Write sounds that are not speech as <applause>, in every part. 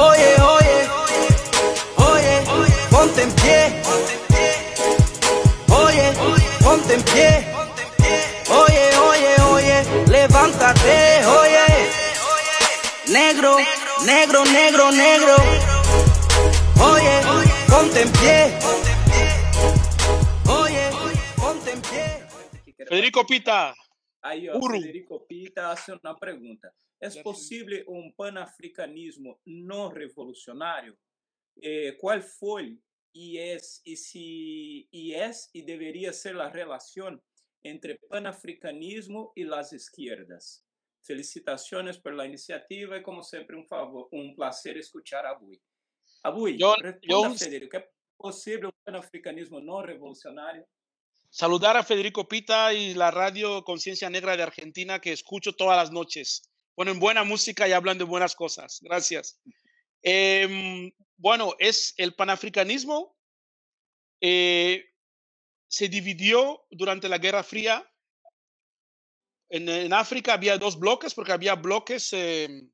Oye, oye, oye, ponte en pie. Oye, ponte en pie. Oye, oye, oye, levántate, oye. Negro, negro, negro, negro. Oye, ponte en pie. Oye, ponte en pie. Federico Pita. Federico Pita hace una pregunta. ¿Es posible un panafricanismo no revolucionario? Eh, ¿Cuál fue y es y si es y debería ser la relación entre panafricanismo y las izquierdas? Felicitaciones por la iniciativa y como siempre un favor, un placer escuchar a Bui. Abui, yo, Federico, ¿es posible un panafricanismo no revolucionario? Saludar a Federico Pita y la radio Conciencia Negra de Argentina que escucho todas las noches en buena música y hablan de buenas cosas. Gracias. Em, bueno, es el panafricanismo. Eh, se dividió durante la Guerra Fría. En, África había dos bloques, porque había bloques, em,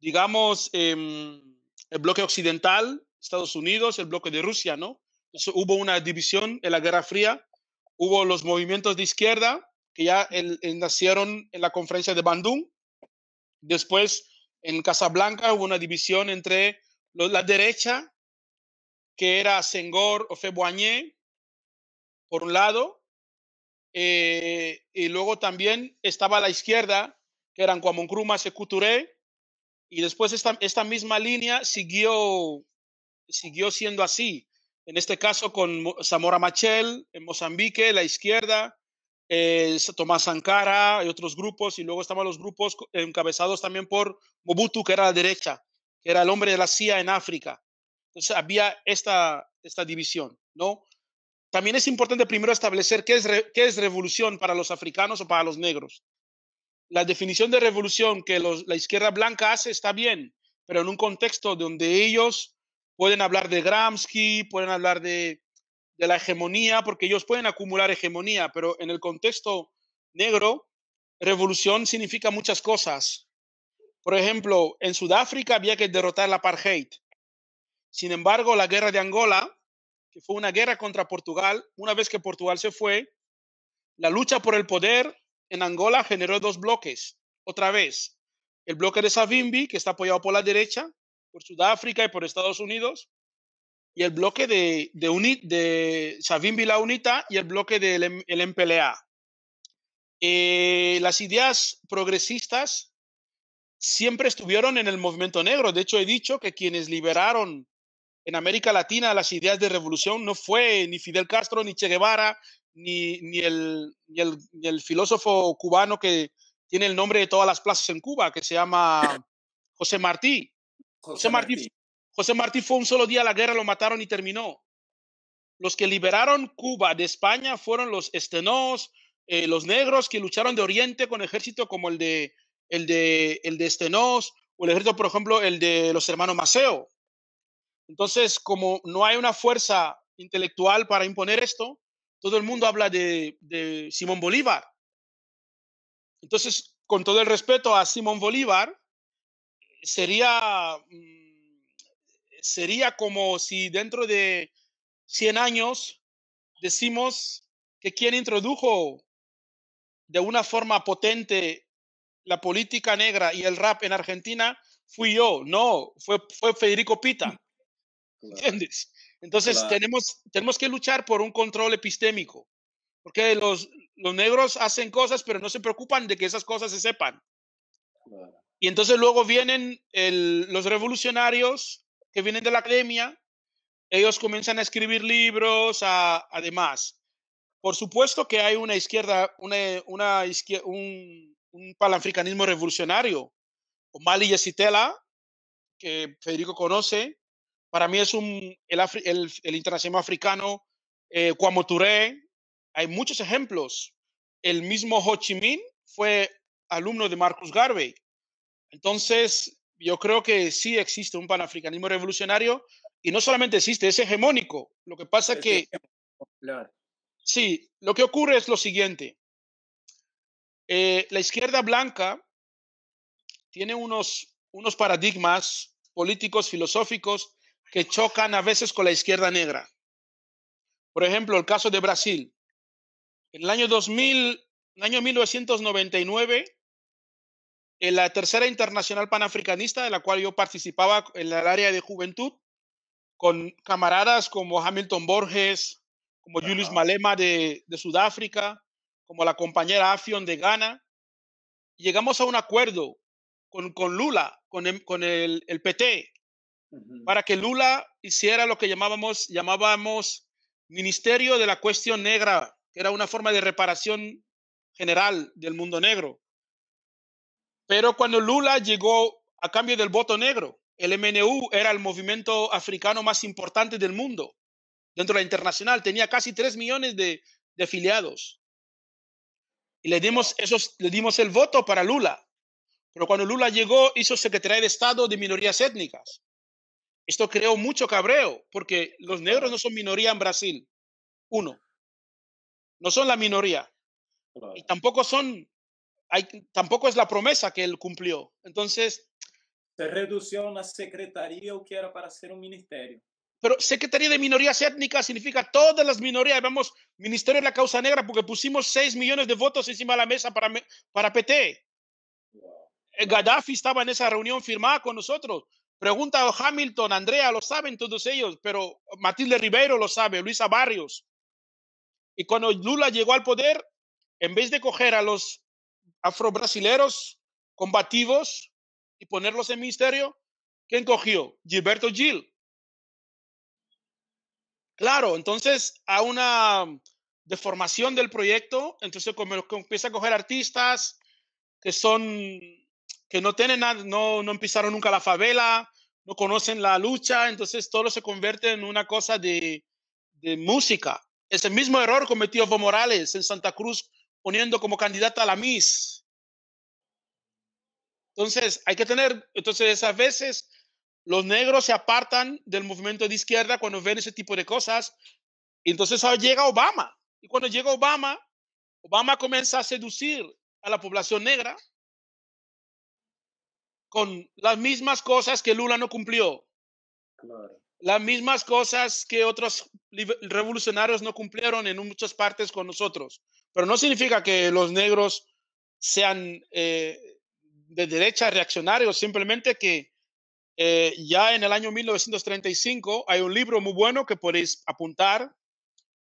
digamos, em, el bloque occidental, Estados Unidos, el bloque de Rusia, ¿no? hubo una división en la Guerra Fría, hubo los movimientos de izquierda que ya nacieron en la conferencia de Bandung, Después, en Casablanca hubo una división entre la derecha, que era Senghor o Feboigné, por un lado, eh, y luego también estaba la izquierda, que eran y Couture y después esta, esta misma línea siguió, siguió siendo así. En este caso con Zamora Machel, en Mozambique, la izquierda, eh, Tomás Sankara y otros grupos, y luego estaban los grupos encabezados también por Mobutu, que era la derecha, que era el hombre de la CIA en África. Entonces había esta, esta división, ¿no? También es importante primero establecer qué es, es revolución para los africanos o para los negros. La definición de revolución que la izquierda blanca hace está bien, pero en un contexto donde ellos pueden hablar de Gramsci, pueden hablar de de la hegemonía, porque ellos pueden acumular hegemonía, pero en el contexto negro, revolución significa muchas cosas. Por ejemplo, en Sudáfrica había que derrotar la apartheid. Sin embargo, la guerra de Angola, que fue una guerra contra Portugal, una vez que Portugal se fue, la lucha por el poder en Angola generó dos bloques. Otra vez, el bloque de Savimbi, que está apoyado por la derecha, por Sudáfrica y por Estados Unidos, y el bloque de, de, Unit, de Vila Unita y el bloque del el MPLA. Eh, las ideas progresistas siempre estuvieron en el movimiento negro. De hecho, he dicho que quienes liberaron en América Latina las ideas de revolución no fue ni Fidel Castro, ni Che Guevara, ni, ni, el, filósofo cubano que tiene el nombre de todas las plazas en Cuba, que se llama José Martí. José, Martí José Martí fue un solo día a la guerra, lo mataron y terminó. Los que liberaron Cuba de España fueron los estenos, eh, los negros que lucharon de Oriente con ejército como el de, el de, el de estenos o el ejército, por ejemplo, el de los hermanos Maceo. Entonces, como no hay una fuerza intelectual para imponer esto, todo el mundo habla de Simón Bolívar. Entonces, con todo el respeto a Simón Bolívar, sería mm, sería como si dentro de 100 años decimos que quien introdujo de una forma potente la política negra y el rap en Argentina fui yo, no, fue, fue Federico Pita. <laughs> Entonces tenemos, tenemos que luchar por un control epistémico, porque los, negros hacen cosas, pero no se preocupan de que esas cosas se sepan. Y entonces luego vienen los revolucionarios que vienen de la academia, ellos comienzan a escribir libros, además. Por supuesto que hay una izquierda, una, un, un panafricanismo revolucionario. y Yesitela, que Federico conoce, para mí es un, el, internacional africano, eh, hay muchos ejemplos. El mismo Ho Chi Minh fue alumno de Marcus Garvey. Entonces, yo creo que sí existe un panafricanismo revolucionario y no solamente existe, es hegemónico. Lo que pasa es que... Sí, lo que ocurre es lo siguiente. Eh, la izquierda blanca tiene unos, unos paradigmas políticos, filosóficos, que chocan a veces con la izquierda negra. Por ejemplo, el caso de Brasil. En el año 2000, en el año 1999, en la tercera internacional panafricanista, de la cual yo participaba en el área de juventud, con camaradas como Hamilton Borges, como Julius Malema de, Sudáfrica, como la compañera Afion de Ghana. Llegamos a un acuerdo con, Lula, con, em, el, PT, para que Lula hiciera lo que llamábamos, llamábamos Ministerio de la Cuestión Negra, que era una forma de reparación general del mundo negro. Pero cuando Lula llegó a cambio del voto negro, el MNU era el movimiento africano más importante del mundo. Dentro de la internacional tenía casi 3 millones de, afiliados. Y le dimos, esos, le dimos el voto para Lula. Pero cuando Lula llegó, hizo Secretaría de Estado de Minorías Étnicas. Esto creó mucho cabreo, porque los negros no son minoría en Brasil. Uno. No son la minoría. Y tampoco son tampoco es la promesa que él cumplió. Entonces... Se redució a una secretaría o que era para ser un ministerio. Pero Secretaría de Minorías Étnicas significa todas las minorías. Vamos, Ministerio de la Causa Negra, porque pusimos 6 millones de votos encima de la mesa para, para PT. Eh, Gaddafi estaba en esa reunión firmada con nosotros. Pregunta a Hamilton, Andrea, lo saben todos ellos, pero Matilde Ribeiro lo sabe, Luisa Barrios. Y cuando Lula llegó al poder, en vez de coger a los afrobrasileros combativos y ponerlos en misterio. ¿quién cogió? Gilberto Gil. Claro, entonces a una deformación del proyecto, entonces como, empieza a coger artistas que son, que no tienen nada, no, empezaron nunca la favela, no conocen la lucha, entonces todo se convierte en una cosa de, de música. el mismo error cometido por Morales en Santa Cruz poniendo como candidata a la Miss. Entonces, hay que tener, entonces a veces los negros se apartan del movimiento de izquierda cuando ven ese tipo de cosas. Y entonces ahora llega Obama. Y cuando llega Obama, Obama comienza a seducir a la población negra con las mismas cosas que Lula no cumplió. Claro las mismas cosas que otros revolucionarios no cumplieron en muchas partes con nosotros. Pero no significa que los negros sean eh, de derecha reaccionarios, simplemente que eh, ya en el año 1935 hay un libro muy bueno que podéis apuntar,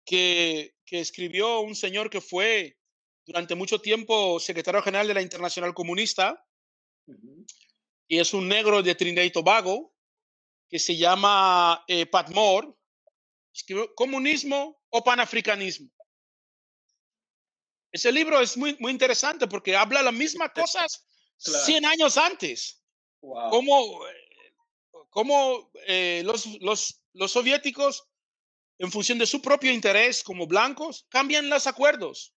que, escribió un señor que fue durante mucho tiempo secretario general de la Internacional Comunista, y es un negro de Trinidad y Tobago, que se llama eh, patmore Pat Comunismo o Panafricanismo. Ese libro es muy, muy interesante porque habla las mismas cosas 100 años antes. Como Cómo, eh, eh, los, los, soviéticos, en función de su propio interés como blancos, cambian los acuerdos.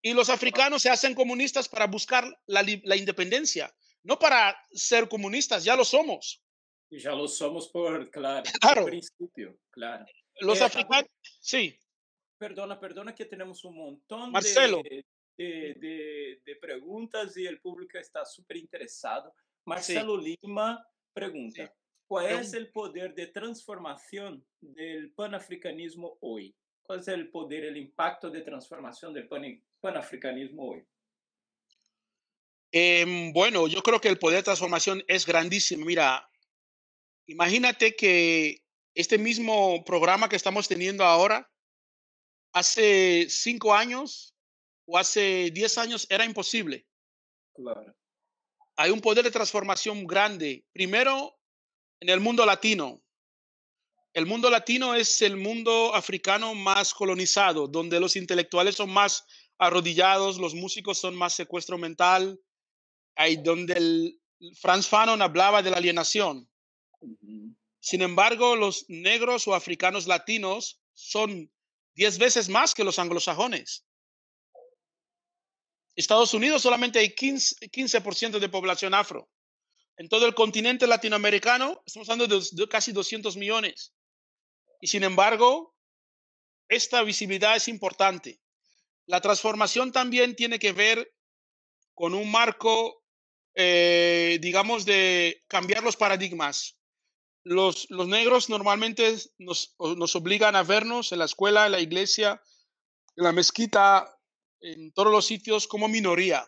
Y los africanos se hacen comunistas para buscar la, la, independencia, no para ser comunistas, ya lo somos ya lo somos por, claro, claro. principio, claro. Los eh, africanos, sí. Perdona, perdona que tenemos un montón De, preguntas y el público está súper interesado. Marcelo Lima pregunta, ¿cuál es el poder de transformación del panafricanismo hoy? ¿Cuál es el poder, el impacto de transformación del panafricanismo hoy? Em, bueno, yo creo que el poder de transformación es grandísimo. Mira, Imagínate que este mismo programa que estamos teniendo ahora, hace cinco años o hace diez años era imposible. Claro. Hay un poder de transformación grande. Primero, en el mundo latino. El mundo latino es el mundo africano más colonizado, donde los intelectuales son más arrodillados, los músicos son más secuestro mental, ahí donde el Franz Fanon hablaba de la alienación. Sin embargo, los negros o africanos latinos son 10 veces más que los anglosajones. Estados Unidos solamente hay 15%, de población afro. En todo el continente latinoamericano estamos hablando de, casi 200 millones. Y sin embargo, esta visibilidad es importante. La transformación también tiene que ver con un marco, eh, digamos, de cambiar los paradigmas los, negros normalmente nos, nos, obligan a vernos en la escuela, en la iglesia, en la mezquita, en todos los sitios como minoría.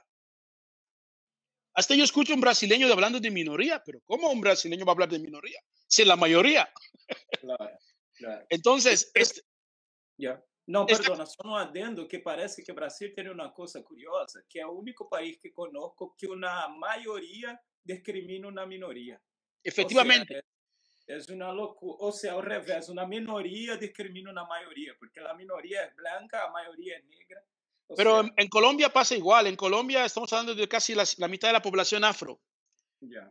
Hasta yo escucho a un brasileño hablando de minoría, pero ¿cómo un brasileño va a hablar de minoría? Si la mayoría. Entonces, eh, eh, este, No, perdona, solo adendo que parece que Brasil tiene una cosa curiosa, que es el único país que conozco que una mayoría discrimina una minoría. Efectivamente es una locura o sea al revés, una minoría discrimina una mayoría, porque la minoría es blanca, la mayoría es negra. Pero en Colombia pasa igual, en Colombia estamos hablando de casi la, mitad de la población afro.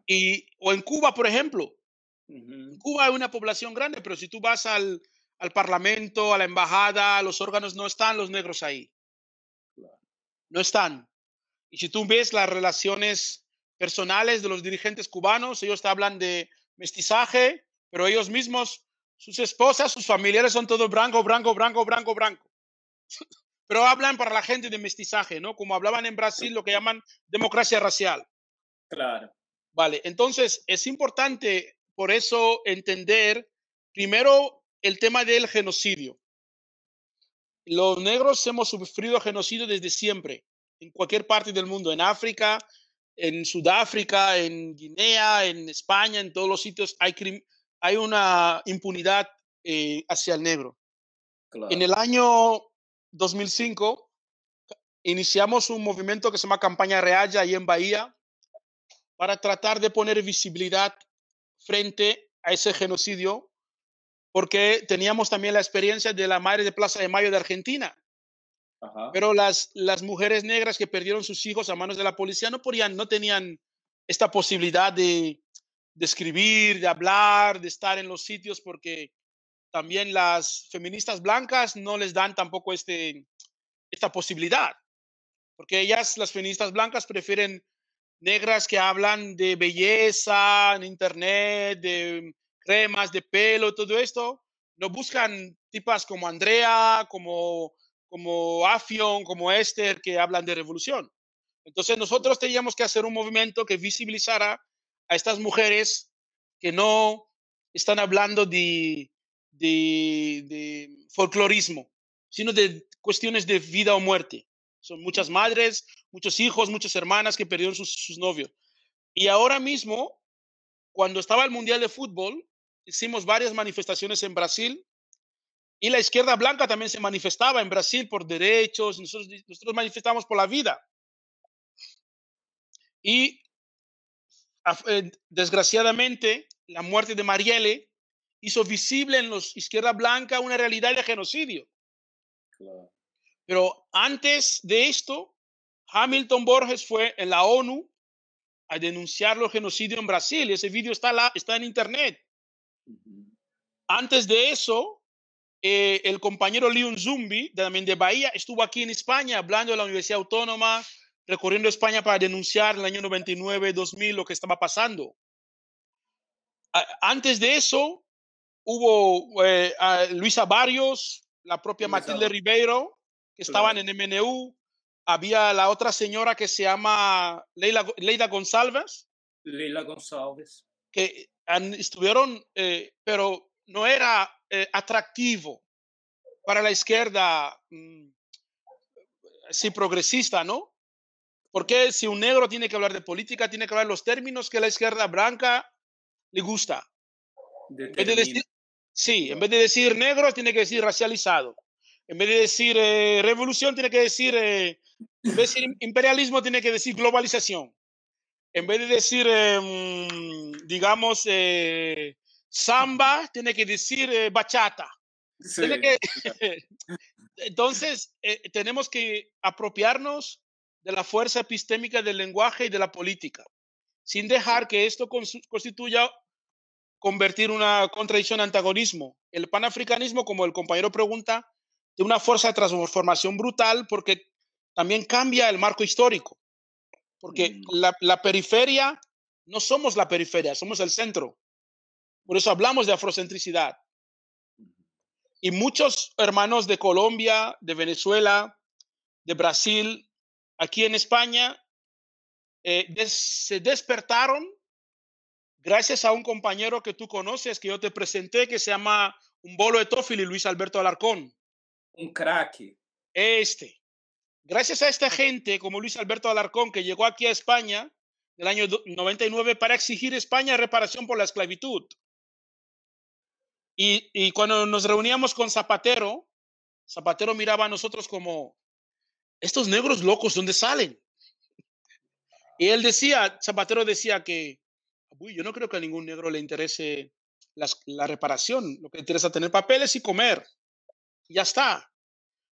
Y, o en Cuba, por ejemplo. En Cuba hay una población grande, pero si tú vas al, al parlamento, a la embajada, a los órganos, no están los negros ahí. No están. Y si tú ves las relaciones personales de los dirigentes cubanos, ellos te hablan de mestizaje, pero ellos mismos, sus esposas, sus familiares son todos blanco, blanco, blanco, blanco, blanco. <laughs> Pero hablan para la gente de mestizaje, ¿no? Como hablaban en Brasil, lo que llaman democracia racial. Claro. Vale, entonces es importante por eso entender primero el tema del genocidio. Los negros hemos sufrido genocidio desde siempre, en cualquier parte del mundo, en África, en Sudáfrica, en Guinea, en España, en todos los sitios hay, una impunidad eh, hacia el negro. En el año 2005 iniciamos un movimiento que se llama Campaña Realla ahí en Bahía para tratar de poner visibilidad frente a ese genocidio porque teníamos también la experiencia de la madre de Plaza de Mayo de Argentina, pero las, las mujeres negras que perdieron sus hijos a manos de la policía no, podían, no tenían esta posibilidad de, de escribir, de hablar, de estar en los sitios, porque también las feministas blancas no les dan tampoco este, esta posibilidad, porque ellas, las feministas blancas, prefieren negras que hablan de belleza en internet, de cremas, de pelo, todo esto. No buscan tipas como Andrea, como como Afion, como Esther, que hablan de revolución. Entonces nosotros teníamos que hacer un movimiento que visibilizara a estas mujeres que no están hablando de, folclorismo, sino de cuestiones de vida o muerte. Son muchas madres, muchos hijos, muchas hermanas que perdieron sus novios. Y ahora mismo, cuando estaba el Mundial de Fútbol, hicimos varias manifestaciones en Brasil y la izquierda blanca también se manifestaba en Brasil por derechos, nosotros, manifestamos por la vida. Y eh, desgraciadamente, la muerte de Marielle hizo visible en la izquierda blanca una realidad de genocidio. Pero antes de esto, Hamilton Borges fue en la ONU a denunciar los genocidios en Brasil. Ese vídeo está, en internet. Antes de eso, eh, el compañero Leon Zumbi, también de Bahía, estuvo aquí en España hablando de la Universidad Autónoma, recorriendo España para denunciar en el año 99, 2000 lo que estaba pasando. Antes de eso, hubo eh, Luisa Barrios, la propia Matilde Ribeiro, que estaban en MNU. Había la otra señora que se llama Leila, González. Leila González. Que estuvieron, eh, pero no era eh, atractivo para la izquierda, mm, sí, progresista, ¿no? Porque si un negro tiene que hablar de política, tiene que hablar los términos que la izquierda blanca le gusta. sí, en vez de decir negro, tiene que decir racializado. En vez de decir eh, revolución, tiene que decir, eh, en vez de decir imperialismo, tiene que decir globalización. En vez de decir, em, digamos, samba, tiene que decir eh, bachata. <laughs> Entonces, eh, tenemos que apropiarnos de la fuerza epistémica del lenguaje y de la política, sin dejar que esto constituya convertir una contradicción en antagonismo. El panafricanismo, como el compañero pregunta, de una fuerza de transformación brutal porque también cambia el marco histórico, porque mm. la periferia, no somos la periferia, somos el centro. Por eso hablamos de afrocentricidad. Y muchos hermanos de Colombia, de Venezuela, de Brasil, aquí en España, eh, se despertaron gracias a un compañero que tú conoces, que yo te presenté, que se llama un bolo de y Luis Alberto Alarcón. Un crack. Este. Gracias a esta gente como Luis Alberto Alarcón, que llegó aquí a España del año 99 para exigir España reparación por la esclavitud. Y, cuando nos reuníamos con Zapatero, Zapatero miraba a nosotros como, estos negros locos, ¿dónde salen? Y él decía, Zapatero decía que, uy, yo no creo que a ningún negro le interese la reparación, lo que le interesa tener papeles y comer. ya está.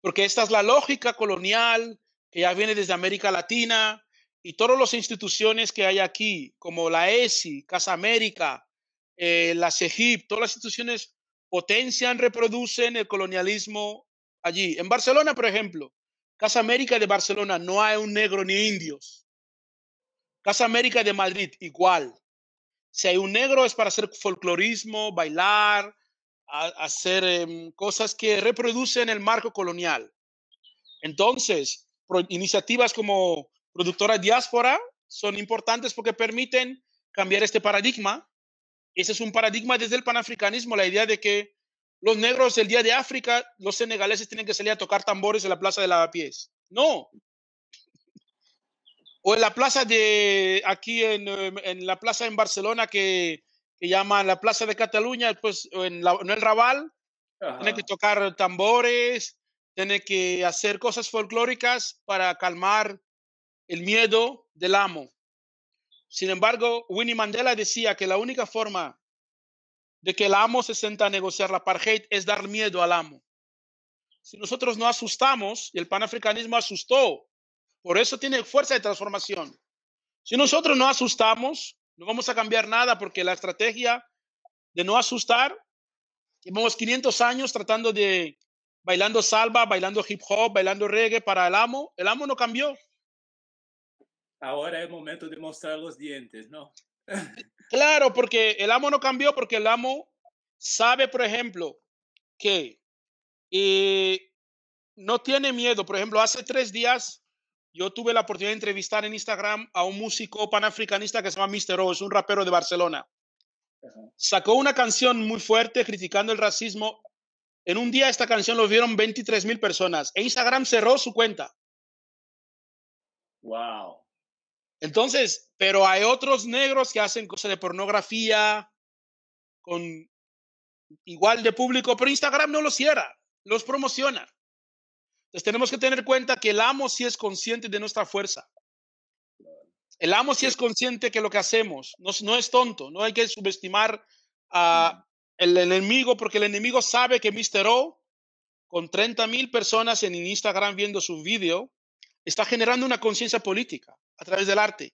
Porque esta es la lógica colonial que ya viene desde América Latina y todas las instituciones que hay aquí, como la ESI, Casa América, eh, las EGIP, todas las instituciones potencian, reproducen el colonialismo allí. En Barcelona, por ejemplo, Casa América de Barcelona no hay un negro ni indios. Casa América de Madrid, igual. Si hay un negro es para hacer folclorismo, bailar, hacer em, cosas que reproducen el marco colonial. Entonces, iniciativas como Productora Diáspora son importantes porque permiten cambiar este paradigma ese es un paradigma desde el panafricanismo, la idea de que los negros el día de África, los senegaleses tienen que salir a tocar tambores en la plaza de Lavapiés. No. O en la plaza de, aquí en, la plaza en Barcelona que, que, llaman la plaza de Cataluña, pues en, el Raval, tienen que tocar tambores, tiene que hacer cosas folclóricas para calmar el miedo del amo. Sin embargo, Winnie Mandela decía que la única forma de que el amo se sienta a negociar la apartheid es dar miedo al amo. Si nosotros no asustamos, y el panafricanismo asustó, por eso tiene fuerza de transformación. Si nosotros no asustamos, no vamos a cambiar nada porque la estrategia de no asustar, llevamos 500 años tratando de bailando salva, bailando hip hop, bailando reggae para el amo, el amo no cambió ahora es momento de mostrar los dientes, ¿no? <laughs> claro, porque el amo no cambió, porque el amo sabe, por ejemplo, que eh, no tiene miedo. Por ejemplo, hace tres días yo tuve la oportunidad de entrevistar en Instagram a un músico panafricanista que se llama Mr. O, es un rapero de Barcelona. Sacó una canción muy fuerte criticando el racismo. En un día esta canción lo vieron 23 mil personas e Instagram cerró su cuenta. Wow. Entonces, pero hay otros negros que hacen cosas de pornografía con igual de público, pero Instagram no los cierra, los promociona. Entonces tenemos que tener cuenta que el amo sí es consciente de nuestra fuerza. El amo sí es consciente que lo que hacemos no, es tonto, no hay que subestimar a el enemigo porque el enemigo sabe que Mr. O, con 30 mil personas en Instagram viendo su vídeo, está generando una conciencia política a través del arte.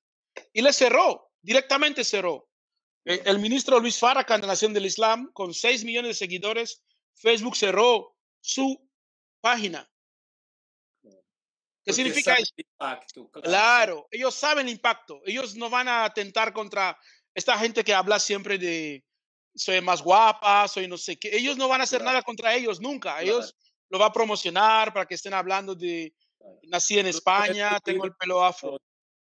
Y le cerró, directamente cerró. E, el ministro Luis Fara de del Islam, con 6 millones de seguidores, Facebook cerró su página. ¿Qué significa eso? claro. ellos saben el impacto. Ellos no van a atentar contra esta gente que habla siempre de soy más guapa, soy no sé qué. Ellos no van a hacer nada contra ellos nunca. Ellos lo van a promocionar para que estén hablando de nací en España, tengo el pelo afro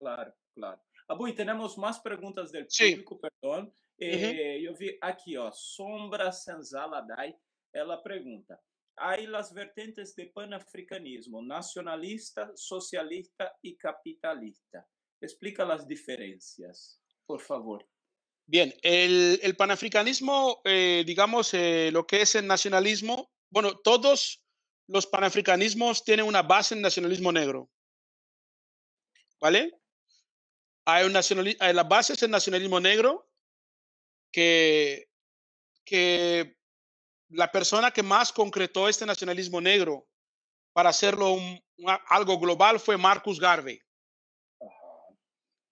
claro, claro. Abu, ah, tenemos más preguntas del público, perdón. Eh, yo vi aquí, ó, oh, Sombra Sanzaladai, ella pregunta. hay las vertentes de panafricanismo, nacionalista, socialista y capitalista. Explica las diferencias, por favor. Bien, el, panafricanismo, eh, digamos, eh, lo que es el nacionalismo, bueno, todos los panafricanismos tienen una base en nacionalismo negro. ¿Vale? Hay un eh, la base es el nacionalismo negro, que, que la persona que más concretó este nacionalismo negro para hacerlo algo global fue Marcus Garvey.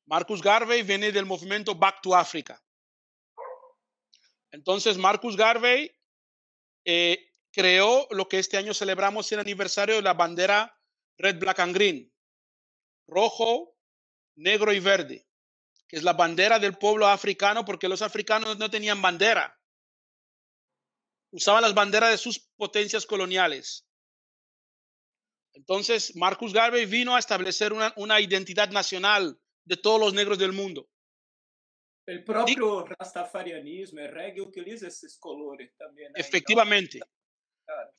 Marcus Garvey viene del movimiento Back to Africa. Entonces, Marcus Garvey eh, creó lo que este año celebramos el aniversario de la bandera Red, Black and Green. Rojo, negro y verde, que es la bandera del pueblo africano, porque los africanos no tenían bandera. Usaban las banderas de sus potencias coloniales. Entonces, Marcus Garvey vino a establecer una, identidad nacional de todos los negros del mundo. El propio rastafarianismo, el reggae utiliza esos colores también. Efectivamente.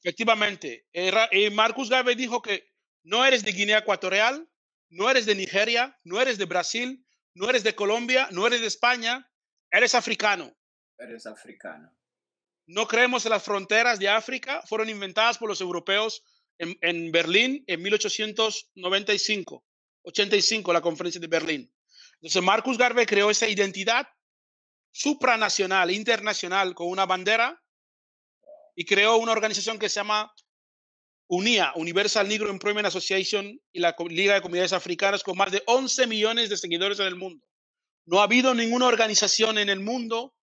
Efectivamente. Eh, eh, Marcus Garvey dijo que no eres de Guinea Ecuatorial, no eres de Nigeria, no eres de Brasil, no eres de Colombia, no eres de España, eres africano. Eres africano. No creemos en las fronteras de África, fueron inventadas por los europeos en, Berlín en 1895, 85, la conferencia de Berlín. Entonces, Marcus Garvey creó esa identidad supranacional, internacional, con una bandera y creó una organización que se llama unía Universal Negro Employment Association y la Liga de Comunidades Africanas con más de 11 millones de seguidores en el mundo. No ha habido ninguna organización en el mundo,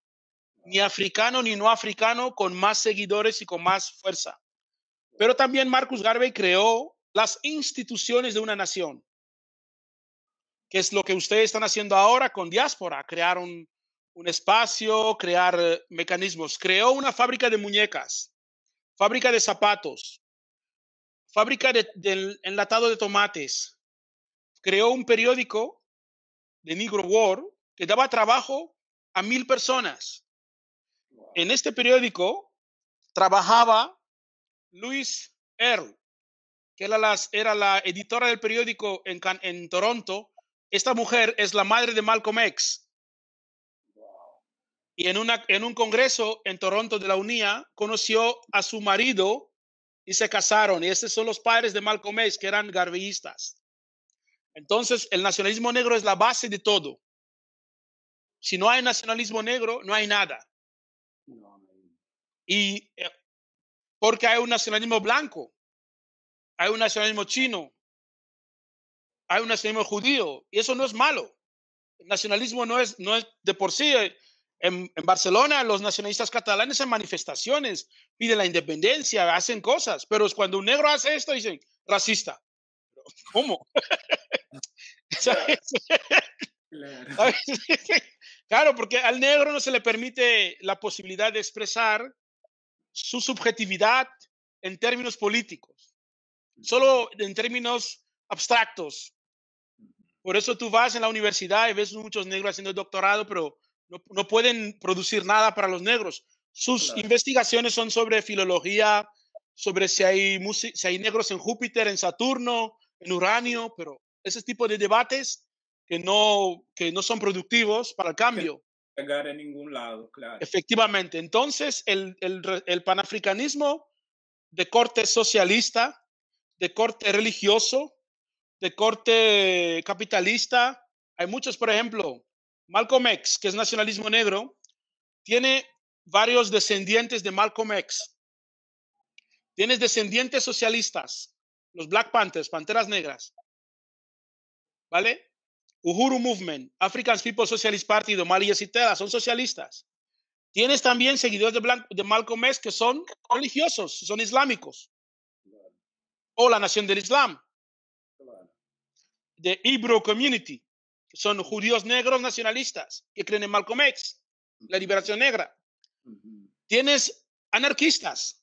ni africano ni no africano, con más seguidores y con más fuerza. Pero también Marcus Garvey creó las instituciones de una nación, que es lo que ustedes están haciendo ahora con diáspora, crear un, un espacio, crear eh, mecanismos. Creó una fábrica de muñecas, fábrica de zapatos, fábrica de, del enlatado de tomates. Creó un periódico de Negro War que daba trabajo a mil personas. En este periódico trabajaba Luis Earl, que era, las, era la editora del periódico en, Toronto. Esta mujer es la madre de Malcolm X. Y en, una, en un congreso en Toronto de la Unía conoció a su marido, y se casaron. Y esos son los padres de Malcolm X, que eran garveístas. Entonces, el nacionalismo negro es la base de todo. Si no hay nacionalismo negro, no hay nada. Y eh, porque hay un nacionalismo blanco, hay un nacionalismo chino, hay un nacionalismo judío, y eso no es malo. El nacionalismo no es, no es de por sí eh, en, Barcelona, los nacionalistas catalanes en manifestaciones piden la independencia, hacen cosas, pero es cuando un negro hace esto, dicen racista. ¿Cómo? <laughs> <laughs> Claro. porque al negro no se le permite la posibilidad de expresar su subjetividad en términos políticos, solo en términos abstractos. Por eso tú vas en la universidad y ves muchos negros haciendo doctorado, pero no, pueden producir nada para los negros. Sus investigaciones son sobre filología, sobre si hay, si hay negros en Júpiter, en Saturno, en Uranio, pero ese tipo de debates que no, que no son productivos para el cambio. Llegar en ningún lado, claro. Efectivamente. Entonces, el, el panafricanismo de corte socialista, de corte religioso, de corte capitalista, hay muchos, por ejemplo, Malcolm X, que es nacionalismo negro, tiene varios descendientes de Malcolm X. Tienes descendientes socialistas, los Black Panthers, Panteras Negras. ¿Vale? Uhuru Movement, African People Socialist Party, de Mali y son socialistas. Tienes también seguidores de, de Malcolm X que son religiosos, son islámicos. O la Nación del Islam. The Hebrew Community son judíos negros nacionalistas, que creen en Malcolm X, la liberación negra. Tienes anarquistas,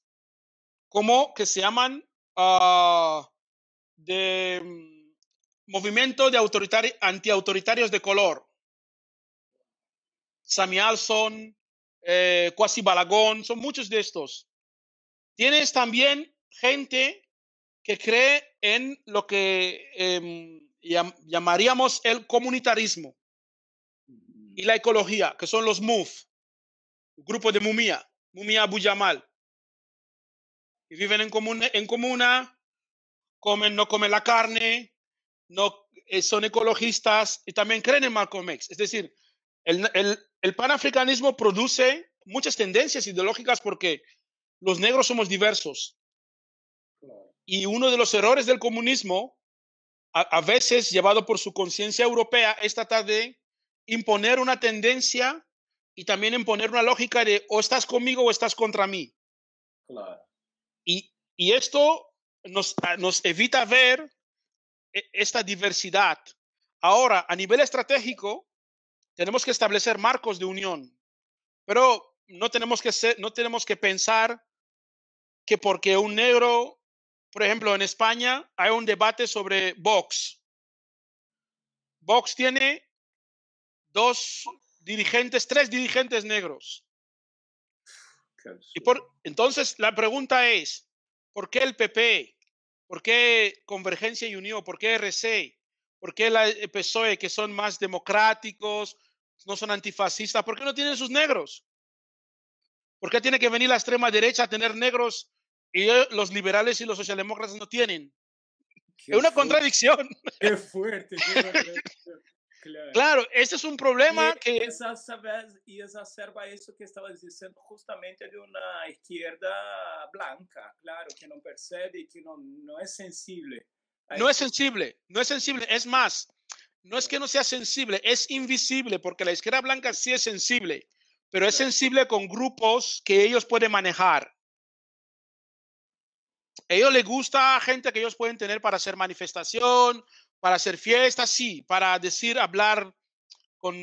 como que se llaman ah, de mm, movimiento de autoritarios antiautoritarios de color. Sami Alson, eh, Balagón, son muchos de estos. Tienes también gente que cree en lo que em, llamaríamos el comunitarismo y la ecología, que son los MUF, grupo de Mumia, Mumia Buyamal. Y viven en comuna, en comuna, comen, no comen la carne, no eh, son ecologistas y también creen en Malcolm X. Es decir, el, el, el panafricanismo produce muchas tendencias ideológicas porque los negros somos diversos. Y uno de los errores del comunismo a, veces llevado por su conciencia europea, es tratar de imponer una tendencia y también imponer una lógica de o estás conmigo o estás contra mí. Y, esto nos, ah, evita ver e, esta diversidad. Ahora, a nivel estratégico, tenemos que establecer marcos de unión, pero no tenemos que, no tenemos que pensar que porque un negro por ejemplo, en España hay un debate sobre Vox. Vox tiene dos dirigentes, tres dirigentes negros. Y por, entonces la pregunta es, ¿por qué el PP? ¿Por qué Convergencia y Unión? ¿Por qué RC? ¿Por qué la PSOE, que son más democráticos, no son antifascistas? ¿Por qué no tienen sus negros? ¿Por qué tiene que venir la extrema derecha a tener negros y los liberales y los socialdemócratas no tienen. es una contradicción. Qué fuerte. <laughs> Claro. ese este es un problema e, y, que... Y exacerba eso que estaba diciendo justamente de una izquierda blanca, claro, que no percibe y que no, es sensible. No es sensible, no es sensible. Es más, no es que no sea sensible, es invisible, porque la izquierda blanca sí es sensible, pero es sensible con grupos que ellos pueden manejar ellos les gusta gente que ellos pueden tener para hacer manifestación, para hacer fiestas, sí, para decir, hablar con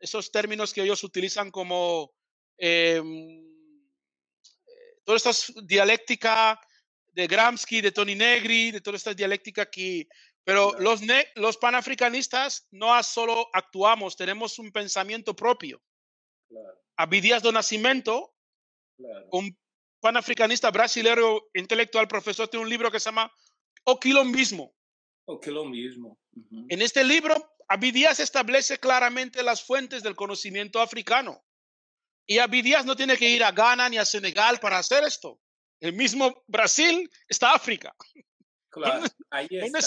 esos términos que ellos utilizan como eh, em, toda esta dialéctica de Gramsci, de Tony Negri, de toda esta dialéctica aquí. Pero los, los panafricanistas no solo actuamos, tenemos un pensamiento propio. Claro. A de africanista, brasileño, intelectual, profesor, tiene un libro que se llama O Quilombismo. O Quilombismo. En este libro, Abidías establece claramente las fuentes del conocimiento africano. Y Abidías no tiene que ir a Ghana ni a Senegal para hacer esto. El mismo Brasil está África. Claro, ahí está.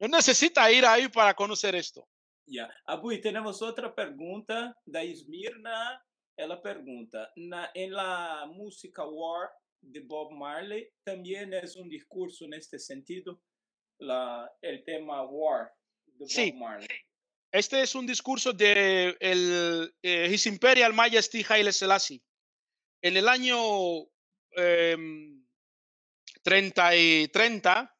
No necesita, ir ahí para conocer esto. Ya. Yeah. Pues, tenemos otra pregunta de Ismirna la pregunta, en la música War de Bob Marley, ¿también es un discurso en este sentido? La, el tema War de Bob Marley. Este es un discurso de el, eh, His Imperial Majesty Haile Selassie. En el año eh, em, 30 y 30,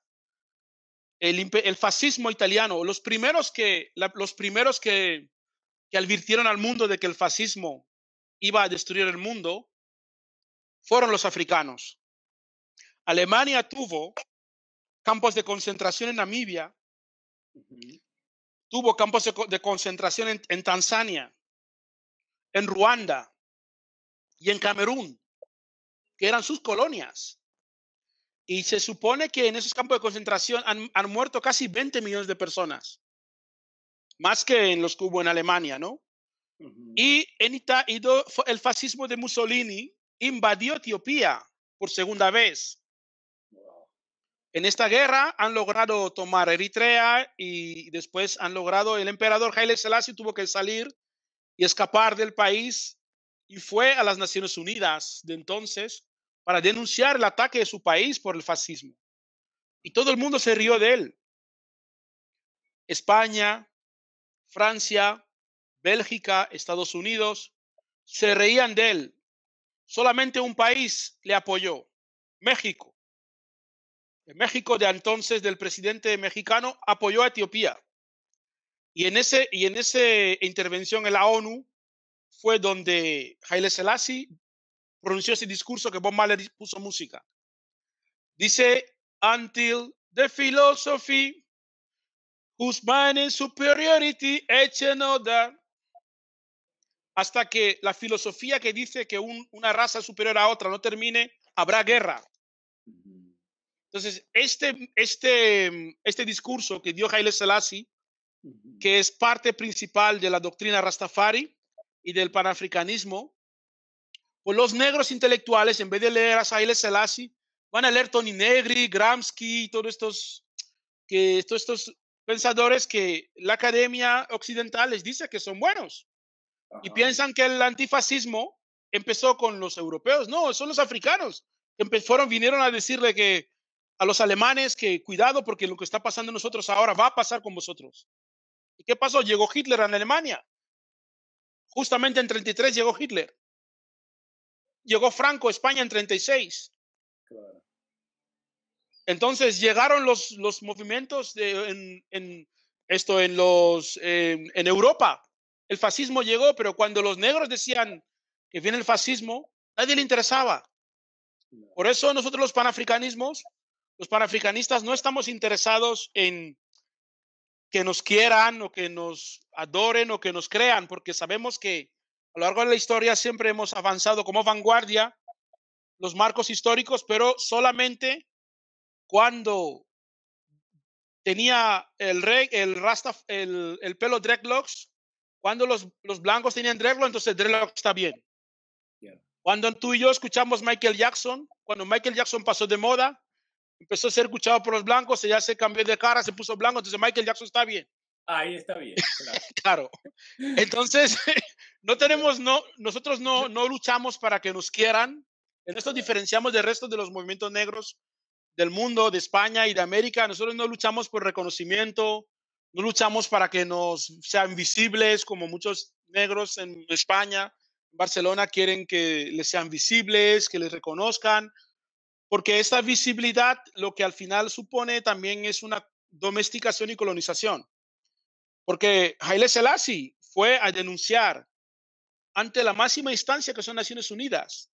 el, el, fascismo italiano, los primeros que, los primeros que, que advirtieron al mundo de que el fascismo iba a destruir el mundo fueron los africanos. Alemania tuvo campos de concentración en Namibia, tuvo campos de, concentración en, Tanzania, en Ruanda y en Camerún, que eran sus colonias. Y se supone que en esos campos de concentración han, han muerto casi 20 millones de personas, más que en los que hubo en Alemania, ¿no? Y en el fascismo de Mussolini invadió Etiopía por segunda vez. En esta guerra han logrado tomar Eritrea y después han logrado, el emperador Haile Selassie tuvo que salir y escapar del país y fue a las Naciones Unidas de entonces para denunciar el ataque de su país por el fascismo. Y todo el mundo se rió de él. España, Francia, Bélgica, Estados Unidos, se reían de él. Solamente un país le apoyó, México. México de entonces del presidente mexicano apoyó a Etiopía. Y en ese y en esa intervención en la ONU fue donde Haile Selassie pronunció ese discurso que Bob Marley puso música. Dice, until the philosophy whose mind is superiority hasta que la filosofía que dice que una raza superior a otra no termine, habrá guerra. Entonces, este, este, este discurso que dio Haile Selassie, que es parte principal de la doctrina Rastafari y del panafricanismo, pues los negros intelectuales, en vez de leer a Haile Selassie, van a leer Tony Negri, Gramsci, todos estos, que, todos estos pensadores que la academia occidental les dice que son buenos. Y piensan que el antifascismo empezó con los europeos. No, son los africanos. Empezaron, vinieron a decirle que a los alemanes que cuidado porque lo que está pasando nosotros ahora va a pasar con vosotros. ¿Y qué pasó? Llegó Hitler a Alemania. Justamente en 33 llegó Hitler. Llegó Franco a España en 36. Entonces llegaron los, los movimientos de, esto en, los, en Europa el fascismo llegó, pero cuando los negros decían que viene el fascismo, nadie le interesaba. Por eso nosotros los panafricanismos, los panafricanistas no estamos interesados en que nos quieran o que nos adoren o que nos crean, porque sabemos que a lo largo de la historia siempre hemos avanzado como vanguardia los marcos históricos, pero solamente cuando tenía el rey, el el pelo dreadlocks, cuando los, los blancos tenían dreadlock, entonces dreadlock está bien. Cuando tú y yo escuchamos Michael Jackson, cuando Michael Jackson pasó de moda, empezó a ser escuchado por los blancos, ya se cambió de cara, se puso blanco, entonces Michael Jackson está bien. Ahí está bien, claro. <laughs> claro. Entonces, <laughs> no tenemos, no, nosotros no, no luchamos para que nos quieran. En esto diferenciamos del resto de los movimientos negros del mundo, de España y de América. Nosotros no luchamos por reconocimiento, no luchamos para que nos sean visibles, como muchos negros en España, en Barcelona quieren que les sean visibles, que les reconozcan, porque esta visibilidad lo que al final supone también es una domesticación y colonización. Porque Haile Selassie fue a denunciar ante la máxima instancia que son Naciones Unidas.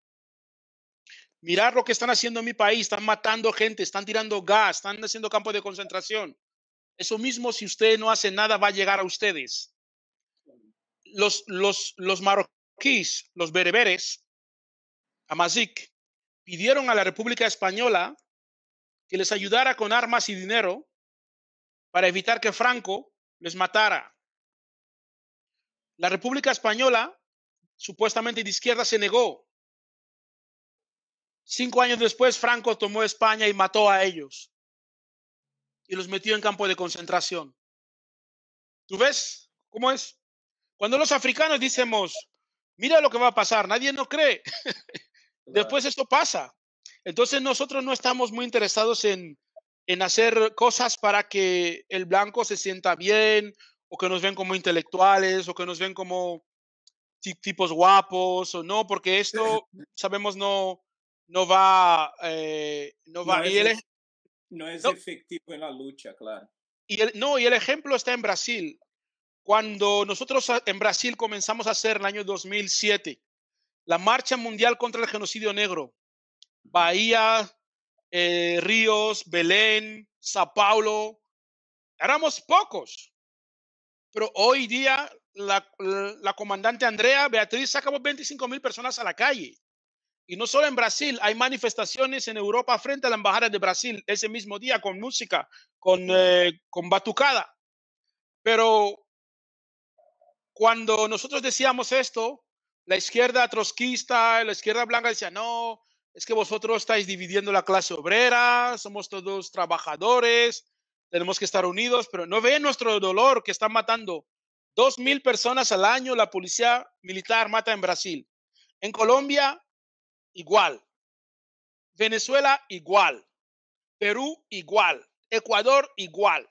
Mirar lo que están haciendo en mi país, están matando gente, están tirando gas, están haciendo campos de concentración. Eso mismo, si usted no hace nada, va a llegar a ustedes. Los, los, los marroquíes, los bereberes, Amazic, pidieron a la República Española que les ayudara con armas y dinero para evitar que Franco les matara. La República Española, supuestamente de izquierda, se negó. Cinco años después, Franco tomó España y mató a ellos y los metió en campo de concentración. ¿Tú ves cómo es? Cuando los africanos decimos, mira lo que va a pasar, nadie no cree. <laughs> Después esto pasa. Entonces nosotros no estamos muy interesados en, en hacer cosas para que el blanco se sienta bien o que nos ven como intelectuales o que nos ven como tipos guapos o no, porque esto <laughs> sabemos no, no va, eh, no va. No es efectivo en la lucha, claro. Y el, no, y el ejemplo está en Brasil. Cuando nosotros en Brasil comenzamos a hacer en el año 2007 la Marcha Mundial contra el Genocidio Negro, Bahía, eh, Ríos, Belén, Sao Paulo, éramos pocos. Pero hoy día la, la comandante Andrea Beatriz sacamos 25 mil personas a la calle. Y no solo en Brasil, hay manifestaciones en Europa frente a la Embajada de Brasil ese mismo día con música, con, eh, con batucada. Pero cuando nosotros decíamos esto, la izquierda trotskista, la izquierda blanca decía, no, es que vosotros estáis dividiendo la clase obrera, somos todos trabajadores, tenemos que estar unidos, pero no ven nuestro dolor que están matando. Dos mil personas al año la policía militar mata en Brasil. En Colombia, igual. Venezuela igual. Perú igual. Ecuador igual.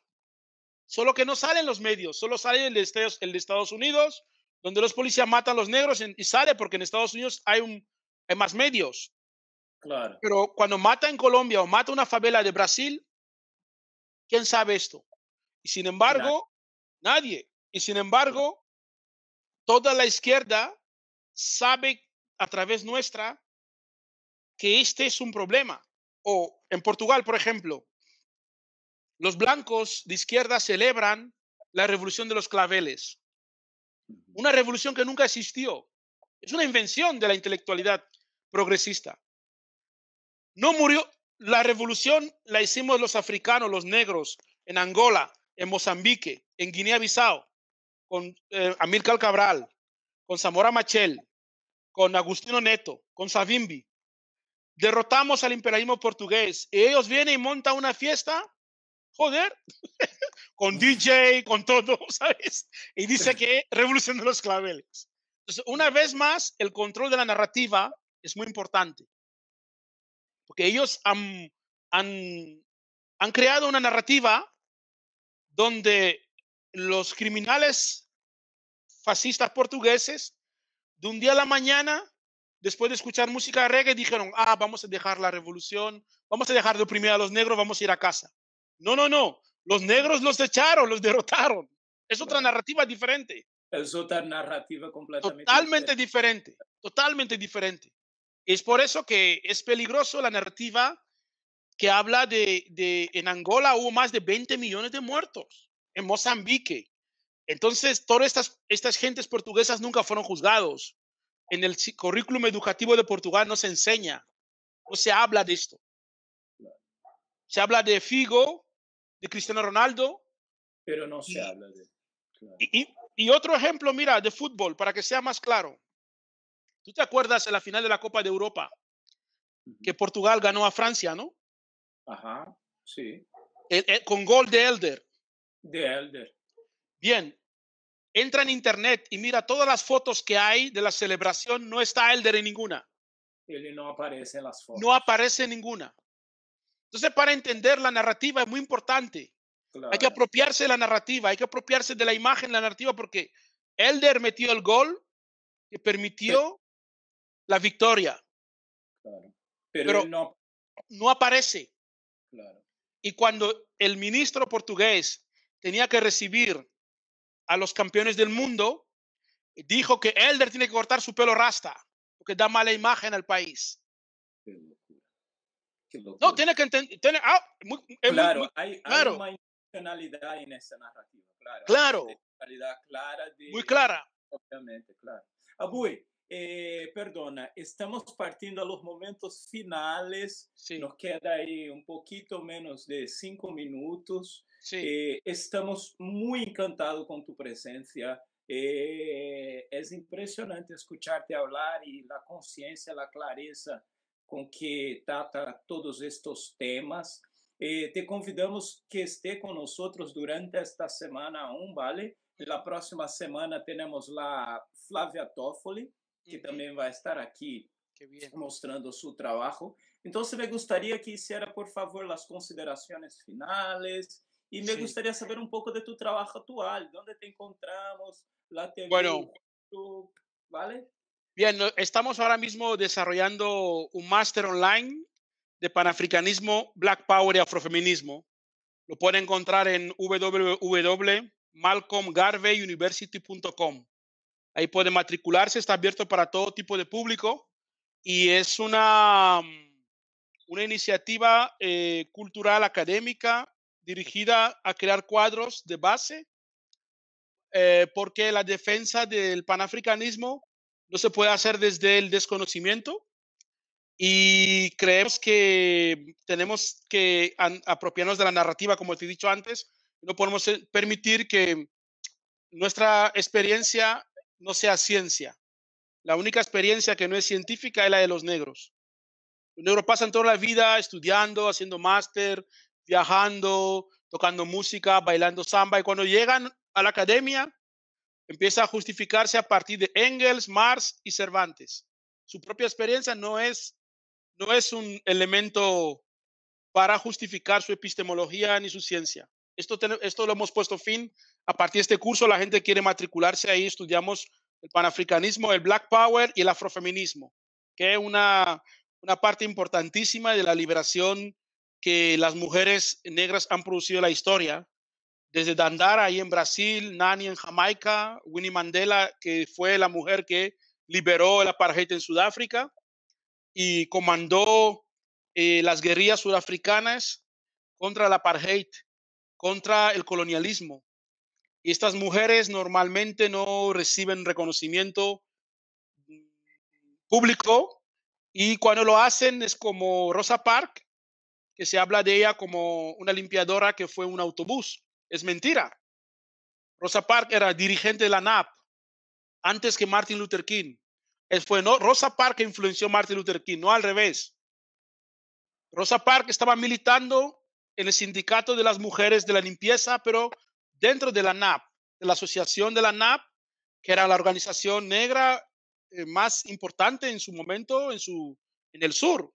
Solo que no salen los medios, solo sale el de, Estados, el Estados Unidos, donde los policías matan a los negros y sale porque en Estados Unidos hay, un, más medios. Claro. Pero cuando mata en Colombia o mata una favela de Brasil, ¿quién sabe esto? Y sin embargo, nadie. Y sin embargo, toda la izquierda sabe a través nuestra que este es un problema. O en Portugal, por ejemplo, los blancos de izquierda celebran la revolución de los claveles, una revolución que nunca existió. Es una invención de la intelectualidad progresista. No murió, la revolución la hicimos los africanos, los negros, en Angola, en Mozambique, en Guinea-Bissau, con eh, Amílcar Cabral, con Zamora Machel, con Agustino Neto, con Savimbi derrotamos al imperialismo portugués y ellos vienen y montan una fiesta, joder, <laughs> con DJ, con todo, <laughs> ¿sabes? Y dice que revolución de los claveles. una vez más, el control de la narrativa es muy importante, porque ellos han, han creado una narrativa donde los criminales fascistas portugueses de un día a la mañana después de escuchar música reggae, dijeron, ah, vamos a dejar la revolución, vamos a dejar de oprimir a los negros, vamos a ir a casa. No, no, no. Los negros los echaron, los <laughs> derrotaron. Es otra narrativa diferente. Es otra narrativa completamente Totalmente diferente. Totalmente diferente. Es por eso que es peligroso la narrativa que habla de, de, en Angola hubo más de 20 millones de muertos, en Mozambique. Entonces, todas estas, estas gentes portuguesas nunca fueron juzgados, en el currículum educativo de Portugal no se enseña, no se habla de esto. Se habla de Figo, de Cristiano Ronaldo. Pero no se habla de... Y, otro ejemplo, mira, de fútbol, para que sea más claro. ¿Tú te acuerdas en la final de la Copa de Europa que Portugal ganó a Francia, no? Ajá, sí. Eh, eh, con gol de Elder. De Elder. Bien, Entra en internet y mira todas las fotos que hay de la celebración, no está Elder en ninguna. no aparece en ninguna. Entonces, para entender la narrativa es muy importante. Hay que apropiarse de la narrativa, hay que apropiarse de la imagen, la narrativa, porque Elder metió el gol que permitió la victoria. Pero, no... no... aparece. Y cuando el ministro portugués tenía que recibir a los campeones del mundo, dijo que Elder tiene que cortar su pelo rasta, porque da mala imagen al país. No, tiene que entender. Ah, claro, muy, claro. en esa narrativa, claro. clara muy clara. Obviamente, claro. Eh, perdona, estamos partiendo a los momentos finales. Nos queda ahí un poquito menos de cinco minutos. Sí. estamos muito encantados con tu é impressionante eh, impresionante te falar e a consciência, a clareza com que trata todos estes temas. Eh, te convidamos que esteja conosco durante esta semana um ¿vale? na próxima semana temos lá Flavia Toffoli, que também vai también va a estar aquí mostrando su trabajo. Entonces me gostaria que hiciera, por favor, as considerações finais Y me gustaría saber un poco de tu trabajo actual, dónde te encontramos, la bueno, ¿vale? Bien, estamos ahora mismo desarrollando un máster online de panafricanismo, Black Power y afrofeminismo. Lo pueden encontrar en www.malcolmgarveyuniversity.com. Ahí pueden matricularse, está abierto para todo tipo de público y es una, mm, una iniciativa eh, cultural académica dirigida a crear cuadros de base, eh, porque la defensa del panafricanismo no se puede hacer desde el desconocimiento y creemos que tenemos que apropiarnos de la narrativa, como te he dicho antes, no podemos permitir que nuestra experiencia no sea ciencia. La única experiencia que no es científica es la de los negros. Los negros pasan toda la vida estudiando, haciendo máster, viajando, tocando música, bailando samba. Y cuando llegan a la academia, empieza a justificarse a partir de Engels, Marx y Cervantes. Su propia experiencia no es, no es un elemento para justificar su epistemología ni su ciencia. Esto, esto lo hemos puesto fin. A partir de este curso, la gente quiere matricularse ahí. Estudiamos el panafricanismo, el Black Power y el afrofeminismo, que es una, una parte importantísima de la liberación que las mujeres negras han producido la historia, desde Dandara ahí en Brasil, Nani en Jamaica, Winnie Mandela, que fue la mujer que liberó el apartheid en Sudáfrica y comandó eh, las guerrillas sudafricanas contra el apartheid, contra el colonialismo. Y estas mujeres normalmente no reciben reconocimiento público y cuando lo hacen es como Rosa Parks, que se habla de ella como una limpiadora que fue un autobús. Es mentira. Rosa Parks era dirigente de la NAP antes que Martin Luther King. Fue, no, Rosa Parks influenció a Martin Luther King, no al revés. Rosa Parks estaba militando en el sindicato de las mujeres de la limpieza, pero dentro de la NAP, de la asociación de la NAP, que era la organización negra eh, más importante en su momento en, su, en el sur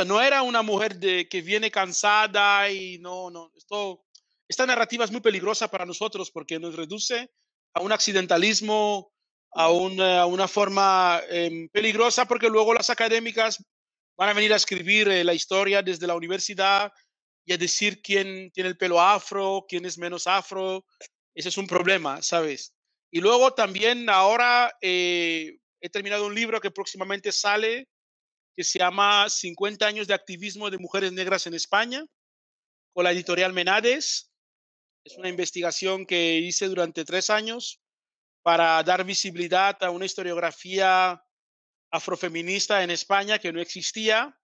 sea, no era una mujer de, que viene cansada y no, no, esto, esta narrativa es muy peligrosa para nosotros porque nos reduce a un accidentalismo, a eh, una, forma em, peligrosa porque luego las académicas van a venir a escribir eh, la historia desde la universidad y a decir quién tiene el pelo afro, quién es menos afro. Ese es un problema, ¿sabes? Y luego también ahora eh, he terminado un libro que próximamente sale que se llama 50 años de activismo de mujeres negras en España, con la editorial Menades. Es una investigación que hice durante tres años para dar visibilidad a una historiografía afrofeminista en España que no existía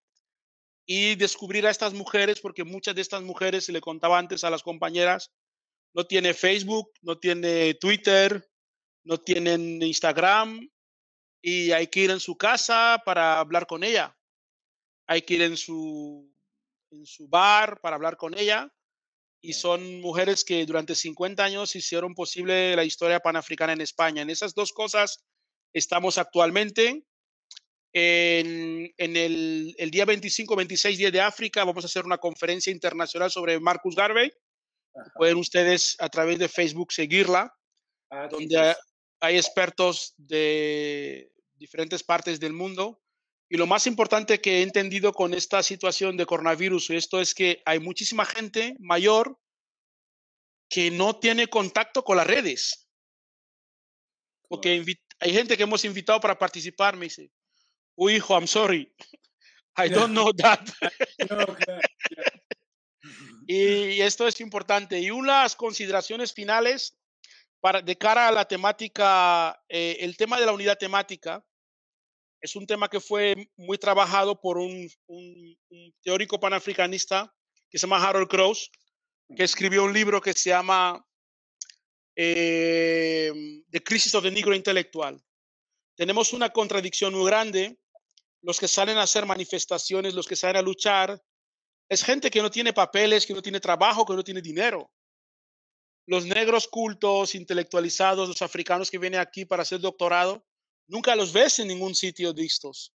y descubrir a estas mujeres, porque muchas de estas mujeres, se le contaba antes a las compañeras, no tiene Facebook, no tiene Twitter, no tienen Instagram, y hay que ir en su casa para hablar con ella. Hay que ir en su, en su bar para hablar con ella. Y son mujeres que durante 50 años hicieron posible la historia panafricana en España. En esas dos cosas estamos actualmente. En, en el, el, día 25-26, Día de África, vamos a hacer una conferencia internacional sobre Marcus Garvey. Pueden ustedes a través de Facebook seguirla, ah, donde hay expertos de, diferentes partes del mundo. Y lo más importante que he entendido con esta situación de coronavirus, esto es que hay muchísima gente mayor que no tiene contacto con las redes. Porque hay gente que hemos invitado para participar, me dice, uy, hijo, I'm sorry. I don't know that. <laughs> <laughs> y esto es importante. Y unas consideraciones finales para, de cara a la temática, eh, el tema de la unidad temática es un tema que fue muy trabajado por un, teórico panafricanista que se llama Harold cross que escribió un libro que se llama em, The Crisis of the Negro Intellectual. Tenemos una contradicción muy grande. Los que salen a hacer manifestaciones, los que salen a luchar, es gente que no tiene papeles, que no tiene trabajo, que no tiene dinero. Los negros cultos, intelectualizados, los africanos que vienen aquí para hacer doctorado, Nunca los ves en ningún sitio de estos.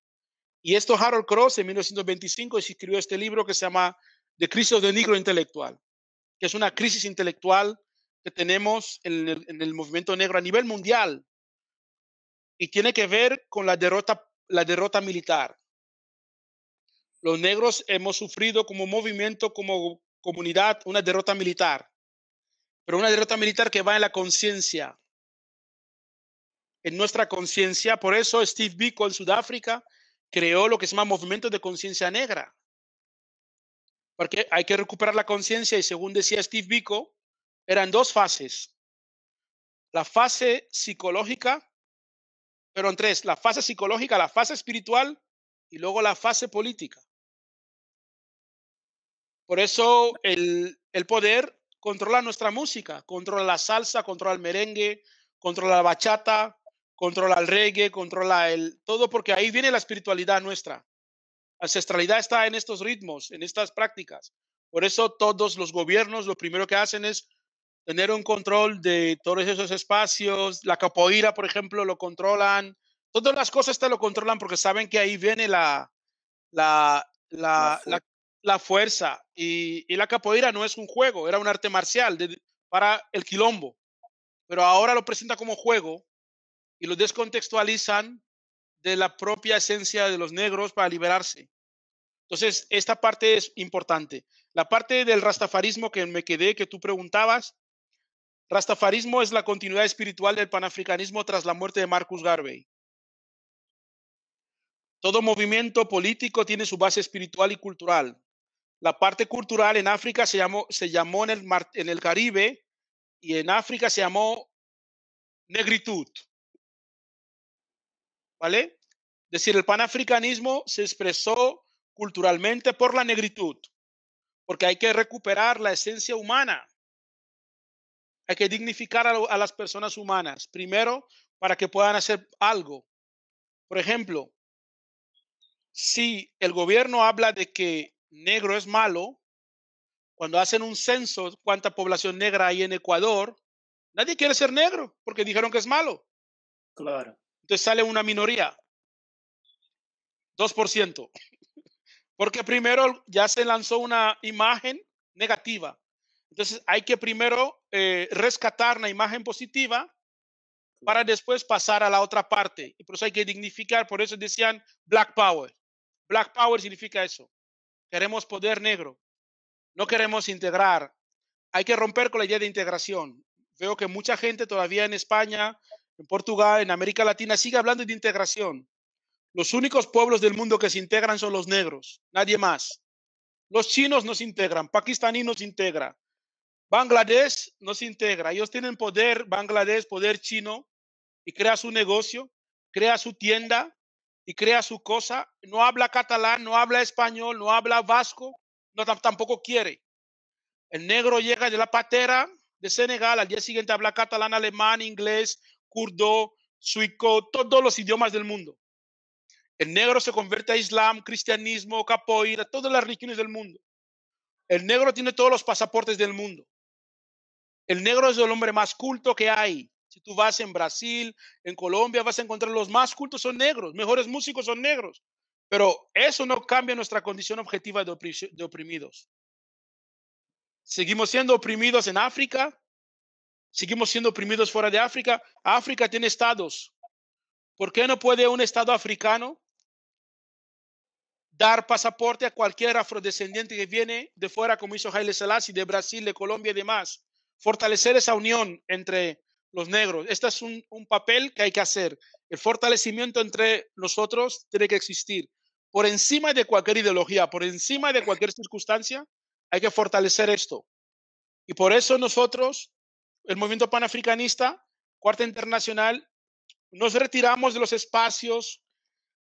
Y esto Harold Cross en 1925 escribió este libro que se llama The Crisis de Negro Intelectual, que es una crisis intelectual que tenemos en el, en el, movimiento negro a nivel mundial y tiene que ver con la derrota, la derrota militar. Los negros hemos sufrido como movimiento, como comunidad, una derrota militar, pero una derrota militar que va en la conciencia, en nuestra conciencia. Por eso Steve Biko en Sudáfrica creó lo que se llama Movimiento de conciencia negra. Porque hay que recuperar la conciencia y según decía Steve Biko, eran dos fases. La fase psicológica, pero en tres, la fase psicológica, la fase espiritual y luego la fase política. Por eso el poder controla nuestra música, controla la salsa, controla el merengue, controla la bachata, controla el reggae, controla el todo, porque ahí viene la espiritualidad nuestra. La ancestralidad está en estos ritmos, en estas prácticas. Por eso todos los gobiernos lo primero que hacen es tener un control de todos esos espacios. La capoeira, por ejemplo, lo controlan. Todas las cosas te lo controlan porque saben que ahí viene la, la, la, fuerza. Y, la capoeira no es un juego, era un arte marcial para el quilombo. Pero ahora lo presenta como juego y lo descontextualizan de la propia esencia de los negros para liberarse. Entonces, esta parte es importante. La parte del rastafarismo que me quedé, que tú preguntabas, rastafarismo es la continuidad espiritual del panafricanismo tras la muerte de Marcus Garvey. Todo movimiento político tiene su base espiritual y cultural. La parte cultural en África se llamó, se llamó en, el, en el Caribe y en África se llamó negritud. ¿Vale? Es decir, el panafricanismo se expresó culturalmente por la negritud, porque hay que recuperar la esencia humana. Hay que dignificar a, las personas humanas, primero, para que puedan hacer algo. Por ejemplo, si el gobierno habla de que negro es malo, cuando hacen un censo cuánta población negra hay en Ecuador, nadie quiere ser negro porque dijeron que es malo. Claro. Entonces sale una minoría, 2%. Porque primero ya se lanzó una imagen negativa. Entonces hay que primero eh, rescatar la imagen positiva para después pasar a la otra parte. Y por eso hay que dignificar, por eso decían Black Power. Black Power significa eso. Queremos poder negro. No queremos integrar. Hay que romper con la idea de integración. Veo que mucha gente todavía en España en Portugal, en América Latina, sigue hablando de integración. Los únicos pueblos del mundo que se integran son los negros, nadie más. Los chinos nos integran, pakistaní nos integra, Bangladesh se integra. Ellos tienen poder, Bangladesh, poder chino, y crea su negocio, crea su tienda y crea su cosa. No habla catalán, no habla español, no habla vasco, no tampoco quiere. El negro llega de la patera de Senegal, al día siguiente habla catalán, alemán, inglés, kurdo, suico, todos los idiomas del mundo. El negro se convierte a Islam, cristianismo, capoeira, todas las religiones del mundo. El negro tiene todos los pasaportes del mundo. El negro es el hombre más culto que hay. Si tú vas en Brasil, en Colombia, vas a encontrar los más cultos son negros, mejores músicos son negros. Pero eso no cambia nuestra condición objetiva de, oprimidos. Seguimos siendo oprimidos en África, Seguimos siendo oprimidos fuera de África. África tiene estados. ¿Por qué no puede un estado africano dar pasaporte a cualquier afrodescendiente que viene de fuera, como hizo Haile Selassie, de Brasil, de Colombia y demás? Fortalecer esa unión entre los negros. Este es un papel que hay que hacer. El fortalecimiento entre nosotros tiene que existir. Por encima de cualquier ideología, por encima de cualquier circunstancia, hay que fortalecer esto. Y por eso nosotros el movimiento panafricanista, Cuarta Internacional, nos retiramos de los espacios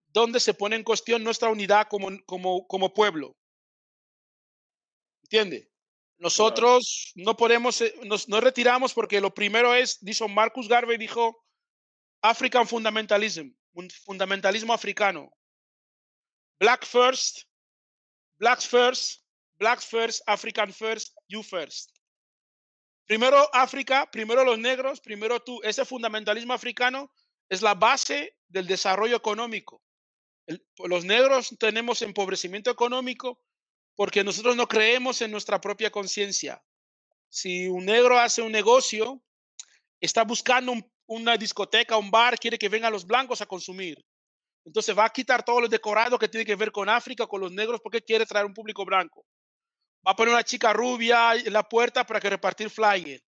donde se pone en cuestión nuestra unidad como, pueblo. ¿Entiende? Nosotros no podemos, eh, nos, retiramos porque lo primero es, dijo Marcus Garvey, dijo African Fundamentalism, un fundamentalismo africano. Black first, Blacks first, Blacks first, African first, you first primero África, primero los negros, primero tú. Ese fundamentalismo africano es la base del desarrollo económico. los negros tenemos empobrecimiento económico porque nosotros no creemos en nuestra propia conciencia. Si un negro hace un negocio, está buscando una discoteca, un bar, quiere que vengan los blancos a consumir. Entonces va a quitar todos los decorados que tiene que ver con África, con los negros, porque quiere traer un público blanco. Va a poner una chica rubia en la puerta para que repartir flyer.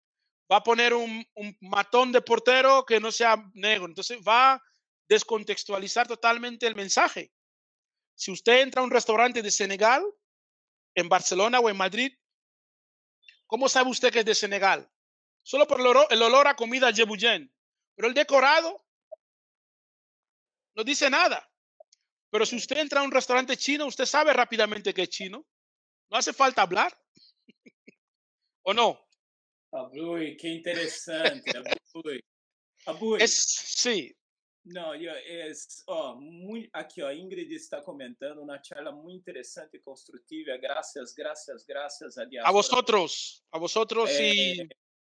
Va a poner un, matón de portero que no sea negro. Entonces va a descontextualizar totalmente el mensaje. Si usted entra a un restaurante de Senegal, en Barcelona o en Madrid, ¿cómo sabe usted que es de Senegal? Solo por el olor, a comida yebuyén. Pero el decorado no dice nada. Pero si usted entra a un restaurante chino, usted sabe rápidamente que es chino. ¿No hace falta hablar? ¿O no? Abuy, qué interesante. Abuy. Abuy. sí. No, yo es, oh, muy, oh, Ingrid está comentando una charla muy interesante y constructiva. Gracias, gracias, gracias. a A vosotros, a vosotros y...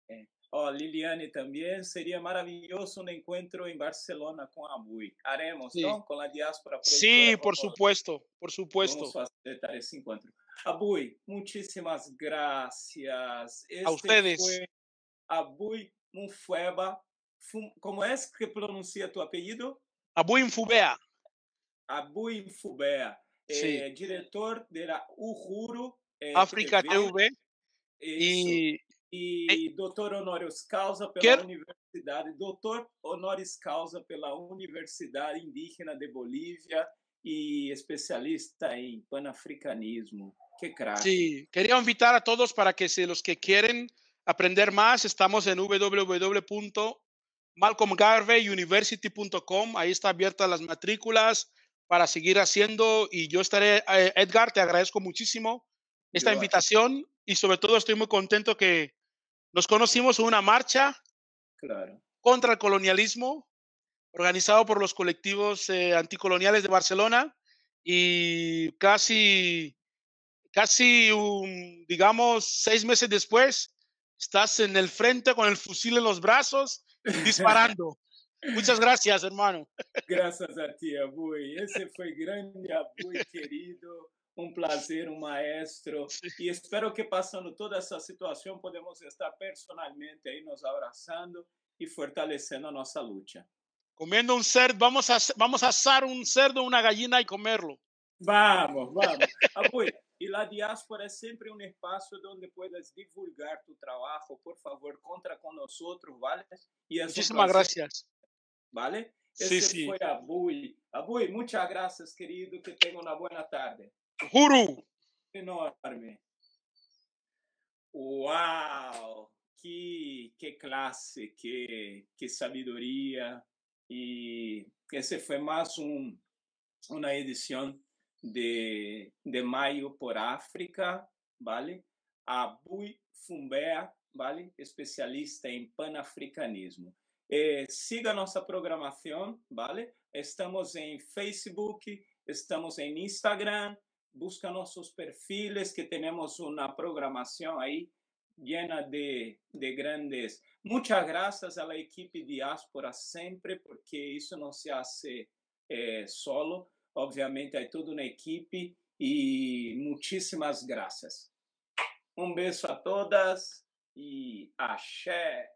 Eh, oh, Liliane también. Sería maravilloso un encuentro en Barcelona con Abuy. Haremos, sí. Con la diáspora. sí, por supuesto, por supuesto. Vamos ese Abui, muitíssimas gracias. Este a ustedes. Abui Mufueba, como é que pronuncia tu apelido? Abui Mfubea. Abui Mfubea. Sí. Eh, director de Uhuru. Eh, África TV. E, e, doutor honoris causa pela Quer... universidade, doutor honoris causa pela Universidade Indígena de Bolívia e especialista em panafricanismo. Qué Sí, quería invitar a todos para que si los que quieren aprender más, estamos en www.malcolmgarveyuniversity.com. Ahí está abierta las matrículas para seguir haciendo y yo estaré, eh, Edgar, te agradezco muchísimo esta invitación y sobre todo estoy muy contento que nos conocimos en una marcha contra el colonialismo organizado por los colectivos eh, anticoloniales de Barcelona y casi casi, digamos, seis meses después, estás en el frente con el fusil en los brazos, disparando. Muchas gracias, hermano. <laughs> Gracias a ti, Abui. Ese fue grande, Abui, querido. Un placer, un maestro. Y espero que pasando toda esta situación podamos estar personalmente ahí nos abrazando y fortaleciendo nuestra lucha. Comiendo un cerdo, vamos, a, vamos un un cerdo, una gallina y comerlo. Vamos, vamos. Abui, E a diáspora é sempre um espaço onde puedas divulgar tu trabalho. Por favor, conta conosco, ¿vale? E Muchísimas gracias. ¿Vale? Esse sí, sí. Bui. A Bui, muitas graças, querido. Que tenha uma boa tarde. Juro! Enorme. Uau! Que, que classe, que, que sabedoria. E esse foi mais um, uma edição de, de maio por África, vale? Bui Fumbea, vale? Especialista em panafricanismo. Eh, siga nossa programação, vale? Estamos em Facebook, estamos em Instagram, busca nossos perfis que temos uma programação aí llena de, de grandes. muitas graças à equipe diáspora sempre, porque isso não se hace eh, solo obviamente, aí tudo na equipe e muitíssimas graças. Um beijo a todas e axé!